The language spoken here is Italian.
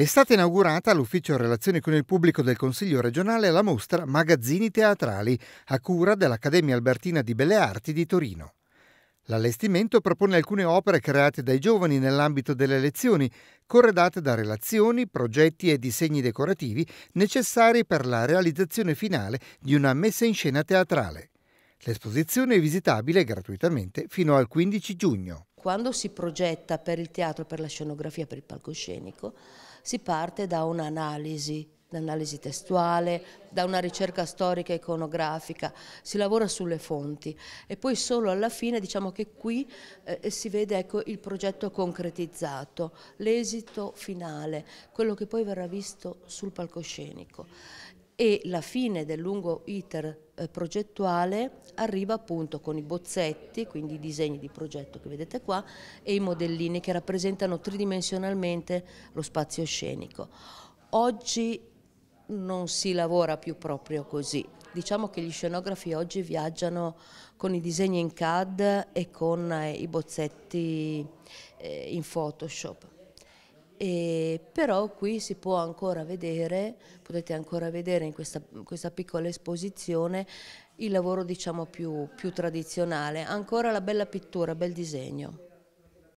È stata inaugurata all'Ufficio Relazioni con il Pubblico del Consiglio regionale la mostra Magazzini Teatrali, a cura dell'Accademia Albertina di Belle Arti di Torino. L'allestimento propone alcune opere create dai giovani nell'ambito delle lezioni, corredate da relazioni, progetti e disegni decorativi necessari per la realizzazione finale di una messa in scena teatrale. L'esposizione è visitabile gratuitamente fino al 15 giugno quando si progetta per il teatro, per la scenografia, per il palcoscenico, si parte da un'analisi, d'analisi testuale, da una ricerca storica e iconografica, si lavora sulle fonti e poi solo alla fine diciamo che qui eh, si vede ecco, il progetto concretizzato, l'esito finale, quello che poi verrà visto sul palcoscenico e la fine del lungo iter eh, progettuale arriva appunto con i bozzetti, quindi i disegni di progetto che vedete qua, e i modellini che rappresentano tridimensionalmente lo spazio scenico. Oggi non si lavora più proprio così. Diciamo che gli scenografi oggi viaggiano con i disegni in CAD e con eh, i bozzetti eh, in Photoshop. E, però qui si può ancora vedere, potete ancora vedere in questa, questa piccola esposizione il lavoro diciamo più, più tradizionale, ancora la bella pittura, bel disegno.